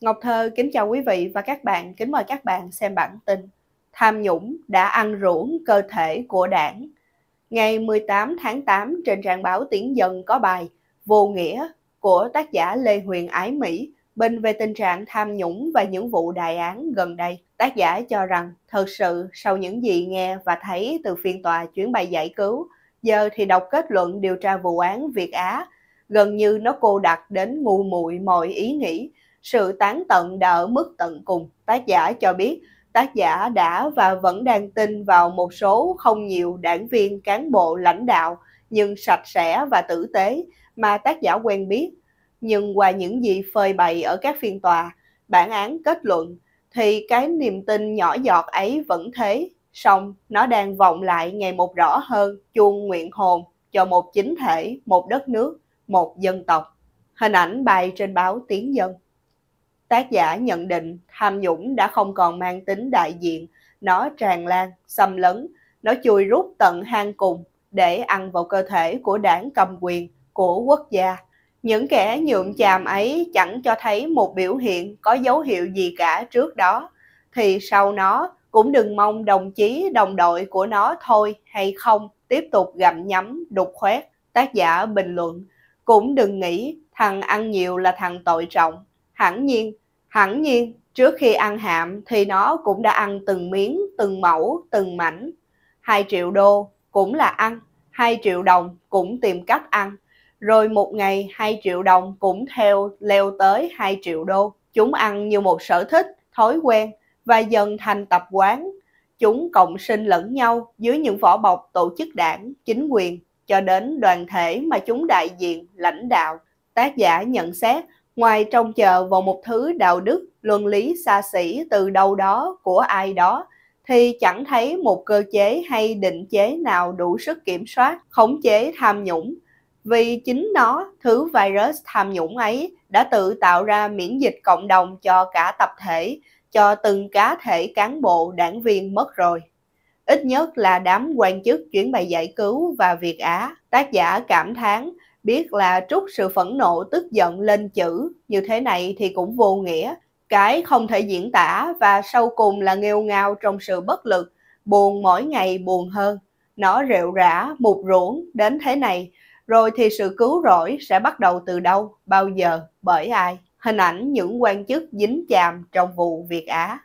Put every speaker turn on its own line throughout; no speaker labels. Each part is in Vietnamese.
Ngọc Thơ kính chào quý vị và các bạn, kính mời các bạn xem bản tin Tham nhũng đã ăn ruỗng cơ thể của đảng Ngày 18 tháng 8 trên trang báo Tiếng Dân có bài Vô nghĩa của tác giả Lê Huyền Ái Mỹ bình về tình trạng tham nhũng và những vụ đại án gần đây. Tác giả cho rằng thật sự sau những gì nghe và thấy từ phiên tòa chuyến bay giải cứu, giờ thì đọc kết luận điều tra vụ án Việt Á gần như nó cô đặc đến ngu muội mọi ý nghĩ sự tán tận đã ở mức tận cùng, tác giả cho biết tác giả đã và vẫn đang tin vào một số không nhiều đảng viên cán bộ lãnh đạo nhưng sạch sẽ và tử tế mà tác giả quen biết. Nhưng qua những gì phơi bày ở các phiên tòa, bản án kết luận thì cái niềm tin nhỏ giọt ấy vẫn thế, song nó đang vọng lại ngày một rõ hơn chuông nguyện hồn cho một chính thể, một đất nước, một dân tộc. Hình ảnh bài trên báo Tiếng Dân tác giả nhận định tham nhũng đã không còn mang tính đại diện, nó tràn lan, xâm lấn, nó chui rút tận hang cùng để ăn vào cơ thể của đảng cầm quyền, của quốc gia. Những kẻ nhuộm chàm ấy chẳng cho thấy một biểu hiện có dấu hiệu gì cả trước đó, thì sau nó cũng đừng mong đồng chí đồng đội của nó thôi hay không tiếp tục gặm nhắm đục khoét. Tác giả bình luận, cũng đừng nghĩ thằng ăn nhiều là thằng tội trọng. Hẳn nhiên, Hẳn nhiên, trước khi ăn hạm thì nó cũng đã ăn từng miếng, từng mẫu, từng mảnh. 2 triệu đô cũng là ăn, 2 triệu đồng cũng tìm cách ăn. Rồi một ngày 2 triệu đồng cũng theo leo tới 2 triệu đô. Chúng ăn như một sở thích, thói quen và dần thành tập quán. Chúng cộng sinh lẫn nhau dưới những vỏ bọc tổ chức đảng, chính quyền cho đến đoàn thể mà chúng đại diện, lãnh đạo. Tác giả nhận xét ngoài trông chờ vào một thứ đạo đức, luân lý xa xỉ từ đâu đó của ai đó, thì chẳng thấy một cơ chế hay định chế nào đủ sức kiểm soát, khống chế tham nhũng. Vì chính nó, thứ virus tham nhũng ấy đã tự tạo ra miễn dịch cộng đồng cho cả tập thể, cho từng cá thể cán bộ đảng viên mất rồi. Ít nhất là đám quan chức chuyển bay giải cứu và Việt Á, tác giả cảm thán biết là trút sự phẫn nộ tức giận lên chữ như thế này thì cũng vô nghĩa cái không thể diễn tả và sau cùng là nghêu ngao trong sự bất lực buồn mỗi ngày buồn hơn nó rệu rã mục ruỗng đến thế này rồi thì sự cứu rỗi sẽ bắt đầu từ đâu bao giờ bởi ai hình ảnh những quan chức dính chàm trong vụ việt á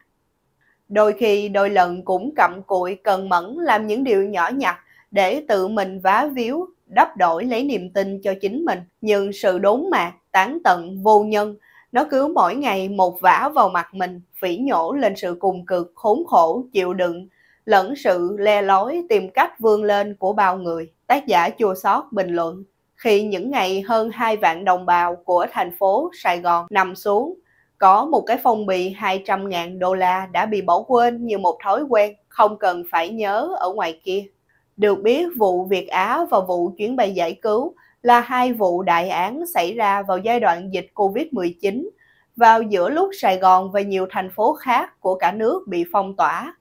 đôi khi đôi lần cũng cặm cụi cần mẫn làm những điều nhỏ nhặt để tự mình vá víu đắp đổi lấy niềm tin cho chính mình. Nhưng sự đốn mạc, tán tận, vô nhân, nó cứ mỗi ngày một vả vào mặt mình, phỉ nhổ lên sự cùng cực, khốn khổ, chịu đựng, lẫn sự le lói tìm cách vươn lên của bao người. Tác giả chua sót bình luận, khi những ngày hơn hai vạn đồng bào của thành phố Sài Gòn nằm xuống, có một cái phong bì 200.000 đô la đã bị bỏ quên như một thói quen, không cần phải nhớ ở ngoài kia. Được biết, vụ Việt Á và vụ chuyến bay giải cứu là hai vụ đại án xảy ra vào giai đoạn dịch COVID-19, vào giữa lúc Sài Gòn và nhiều thành phố khác của cả nước bị phong tỏa.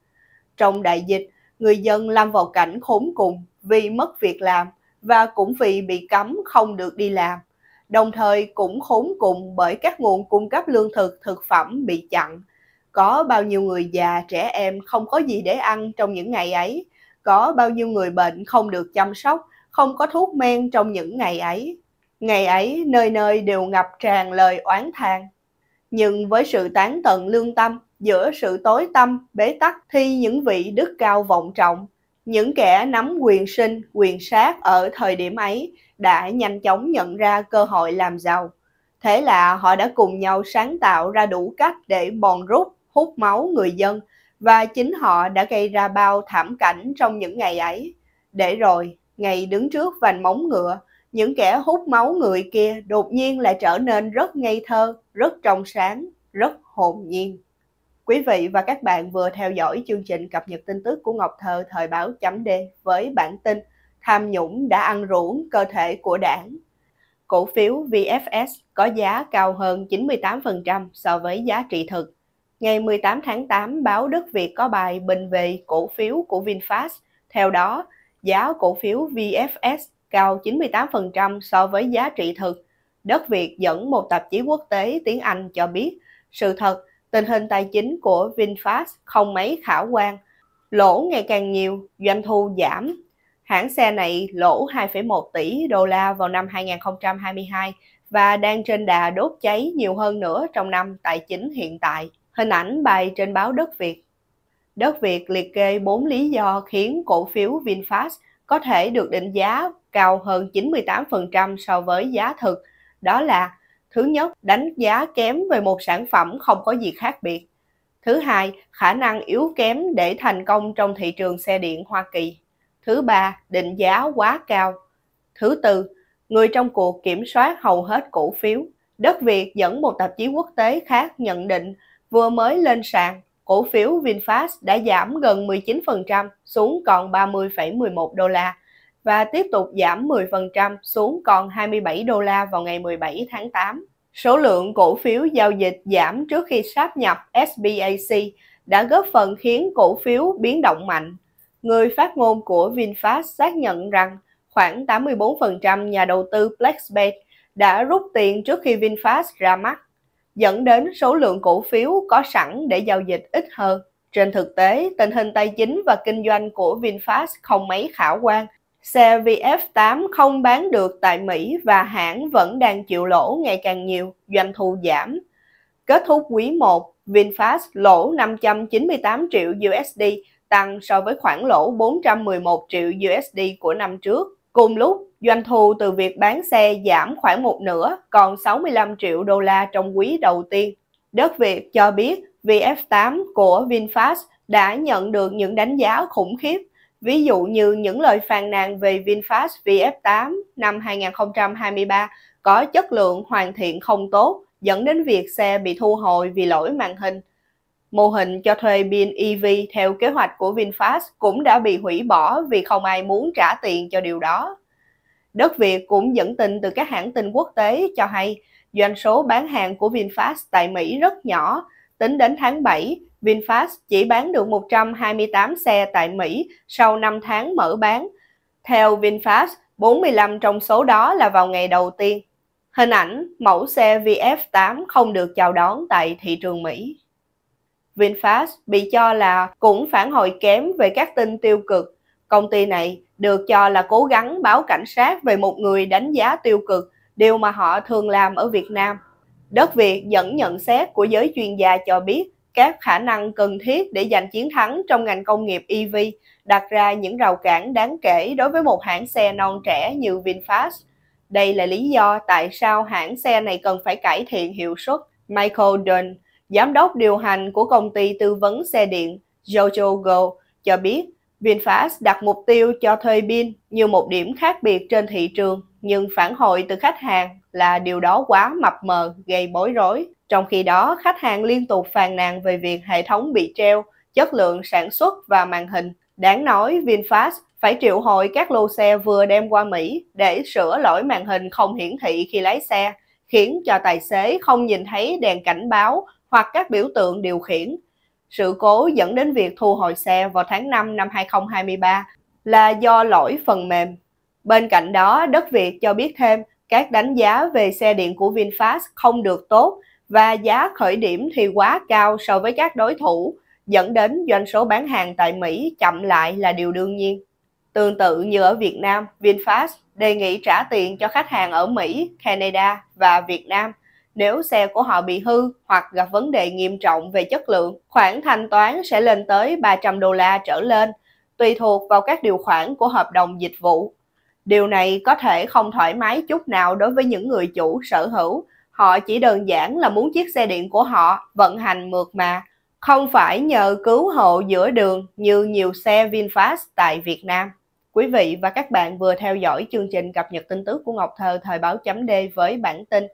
Trong đại dịch, người dân lâm vào cảnh khốn cùng vì mất việc làm và cũng vì bị cấm không được đi làm, đồng thời cũng khốn cùng bởi các nguồn cung cấp lương thực, thực phẩm bị chặn. Có bao nhiêu người già, trẻ em không có gì để ăn trong những ngày ấy, có bao nhiêu người bệnh không được chăm sóc, không có thuốc men trong những ngày ấy. Ngày ấy nơi nơi đều ngập tràn lời oán than. Nhưng với sự tán tận lương tâm, giữa sự tối tâm, bế tắc thì những vị đức cao vọng trọng, những kẻ nắm quyền sinh, quyền sát ở thời điểm ấy đã nhanh chóng nhận ra cơ hội làm giàu. Thế là họ đã cùng nhau sáng tạo ra đủ cách để bòn rút, hút máu người dân, và chính họ đã gây ra bao thảm cảnh trong những ngày ấy. Để rồi, ngày đứng trước vành móng ngựa, những kẻ hút máu người kia đột nhiên lại trở nên rất ngây thơ, rất trong sáng, rất hồn nhiên. Quý vị và các bạn vừa theo dõi chương trình cập nhật tin tức của Ngọc Thơ thời báo chấm D với bản tin Tham nhũng đã ăn ruỗng cơ thể của đảng. Cổ phiếu VFS có giá cao hơn 98% so với giá trị thực Ngày 18 tháng 8, báo Đất Việt có bài bình về cổ phiếu của VinFast. Theo đó, giá cổ phiếu VFS cao 98% so với giá trị thực. Đất Việt dẫn một tạp chí quốc tế tiếng Anh cho biết, sự thật, tình hình tài chính của VinFast không mấy khả quan. Lỗ ngày càng nhiều, doanh thu giảm. Hãng xe này lỗ 2,1 tỷ đô la vào năm 2022 và đang trên đà đốt cháy nhiều hơn nữa trong năm tài chính hiện tại. Hình ảnh bài trên báo Đất Việt. Đất Việt liệt kê 4 lý do khiến cổ phiếu VinFast có thể được định giá cao hơn 98% so với giá thực. Đó là thứ nhất, đánh giá kém về một sản phẩm không có gì khác biệt. Thứ hai, khả năng yếu kém để thành công trong thị trường xe điện Hoa Kỳ. Thứ ba, định giá quá cao. Thứ tư, người trong cuộc kiểm soát hầu hết cổ phiếu. Đất Việt dẫn một tạp chí quốc tế khác nhận định Vừa mới lên sàn, cổ phiếu VinFast đã giảm gần 19% xuống còn 30,11 đô la và tiếp tục giảm 10% xuống còn 27 đô la vào ngày 17 tháng 8. Số lượng cổ phiếu giao dịch giảm trước khi sáp nhập SBAC đã góp phần khiến cổ phiếu biến động mạnh. Người phát ngôn của VinFast xác nhận rằng khoảng 84% nhà đầu tư BlackBerry đã rút tiền trước khi VinFast ra mắt dẫn đến số lượng cổ phiếu có sẵn để giao dịch ít hơn. Trên thực tế, tình hình tài chính và kinh doanh của VinFast không mấy khả quan. Xe VF8 không bán được tại Mỹ và hãng vẫn đang chịu lỗ ngày càng nhiều, doanh thu giảm. Kết thúc quý 1, VinFast lỗ 598 triệu USD, tăng so với khoản lỗ 411 triệu USD của năm trước. Cùng lúc, doanh thu từ việc bán xe giảm khoảng một nửa, còn 65 triệu đô la trong quý đầu tiên. Đất Việt cho biết VF8 của VinFast đã nhận được những đánh giá khủng khiếp, ví dụ như những lời phàn nàn về VinFast VF8 năm 2023 có chất lượng hoàn thiện không tốt, dẫn đến việc xe bị thu hồi vì lỗi màn hình. Mô hình cho thuê pin EV theo kế hoạch của VinFast cũng đã bị hủy bỏ vì không ai muốn trả tiền cho điều đó. Đất Việt cũng dẫn tin từ các hãng tin quốc tế cho hay doanh số bán hàng của VinFast tại Mỹ rất nhỏ. Tính đến tháng 7, VinFast chỉ bán được 128 xe tại Mỹ sau 5 tháng mở bán. Theo VinFast, 45 trong số đó là vào ngày đầu tiên. Hình ảnh mẫu xe VF8 không được chào đón tại thị trường Mỹ. VinFast bị cho là cũng phản hồi kém về các tin tiêu cực. Công ty này được cho là cố gắng báo cảnh sát về một người đánh giá tiêu cực, điều mà họ thường làm ở Việt Nam. Đất Việt dẫn nhận xét của giới chuyên gia cho biết các khả năng cần thiết để giành chiến thắng trong ngành công nghiệp EV đặt ra những rào cản đáng kể đối với một hãng xe non trẻ như VinFast. Đây là lý do tại sao hãng xe này cần phải cải thiện hiệu suất. Michael Dunn, giám đốc điều hành của công ty tư vấn xe điện Jojo Go cho biết VinFast đặt mục tiêu cho thuê pin như một điểm khác biệt trên thị trường, nhưng phản hồi từ khách hàng là điều đó quá mập mờ, gây bối rối. Trong khi đó, khách hàng liên tục phàn nàn về việc hệ thống bị treo, chất lượng sản xuất và màn hình. Đáng nói, VinFast phải triệu hồi các lô xe vừa đem qua Mỹ để sửa lỗi màn hình không hiển thị khi lái xe, khiến cho tài xế không nhìn thấy đèn cảnh báo hoặc các biểu tượng điều khiển. Sự cố dẫn đến việc thu hồi xe vào tháng 5 năm 2023 là do lỗi phần mềm. Bên cạnh đó, Đất Việt cho biết thêm các đánh giá về xe điện của VinFast không được tốt và giá khởi điểm thì quá cao so với các đối thủ, dẫn đến doanh số bán hàng tại Mỹ chậm lại là điều đương nhiên. Tương tự như ở Việt Nam, VinFast đề nghị trả tiền cho khách hàng ở Mỹ, Canada và Việt Nam – nếu xe của họ bị hư hoặc gặp vấn đề nghiêm trọng về chất lượng. Khoản thanh toán sẽ lên tới 300 đô la trở lên, tùy thuộc vào các điều khoản của hợp đồng dịch vụ. Điều này có thể không thoải mái chút nào đối với những người chủ sở hữu. Họ chỉ đơn giản là muốn chiếc xe điện của họ vận hành mượt mà, không phải nhờ cứu hộ giữa đường như nhiều xe VinFast tại Việt Nam. Quý vị và các bạn vừa theo dõi chương trình cập nhật tin tức của Ngọc Thơ thời báo chấm D với bản tin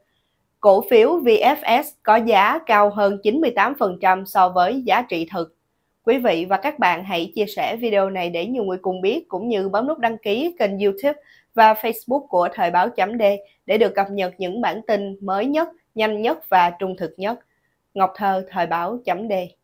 cổ phiếu VFS có giá cao hơn 98% so với giá trị thực. Quý vị và các bạn hãy chia sẻ video này để nhiều người cùng biết cũng như bấm nút đăng ký kênh YouTube và Facebook của Thời báo chấm D để được cập nhật những bản tin mới nhất, nhanh nhất và trung thực nhất. Ngọc Thơ Thời báo chấm D